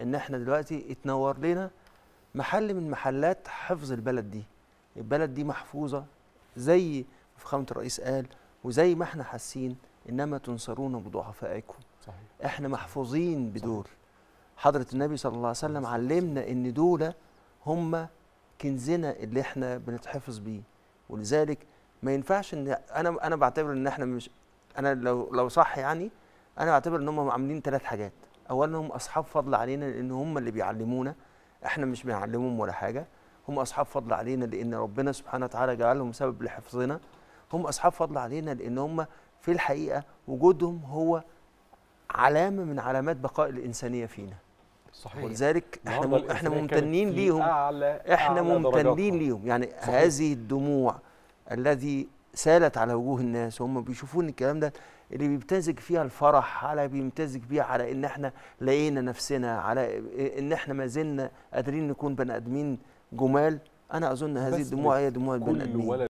ان احنا دلوقتي اتنور لنا محل من محلات حفظ البلد دي البلد دي محفوظه زي فخامه الرئيس قال وزي ما احنا حاسين انما تنصرون بضعفائكم صحيح. احنا محفوظين بدول صحيح. حضره النبي صلى الله عليه وسلم علمنا ان دول هم كنزنا اللي احنا بنتحفظ بيه ولذلك ما ينفعش ان انا انا بعتبر ان احنا مش انا لو لو صح يعني انا بعتبر ان هم عاملين ثلاث حاجات اولا هم اصحاب فضل علينا لان هم اللي بيعلمونا احنا مش بنعلمهم ولا حاجه هم اصحاب فضل علينا لان ربنا سبحانه وتعالى جعلهم سبب لحفظنا هم اصحاب فضل علينا لان هم في الحقيقه وجودهم هو علامه من علامات بقاء الانسانيه فينا صحيح ولذلك احنا احنا ممتنين ليهم أعلى احنا أعلى ممتنين ليهم يعني صحيح. هذه الدموع الذي سالت على وجوه الناس وهم بيشوفون الكلام ده اللي بيمتزج فيها الفرح على بيمتزج بيها على ان احنا لقينا نفسنا على ان احنا ما زلنا قادرين نكون بني ادمين جمال انا اظن هذه الدموع هي دموع البني ادمين